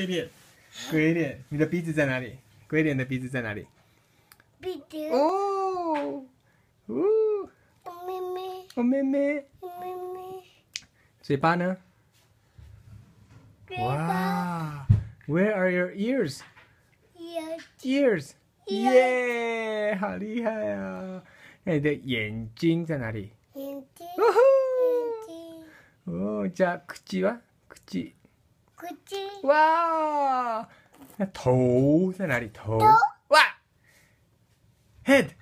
鬼脸，鬼脸，你的鼻子在哪里？鬼脸的鼻子在哪里？鼻子。哦。哦。妹妹。好妹妹。妹妹。嘴巴呢？嘴巴。Where are your ears？Ears. Ears. Yeah，好厉害啊！你的眼睛在哪里？眼睛。哦吼。眼睛。哦，じゃ口は口。 그치? Head.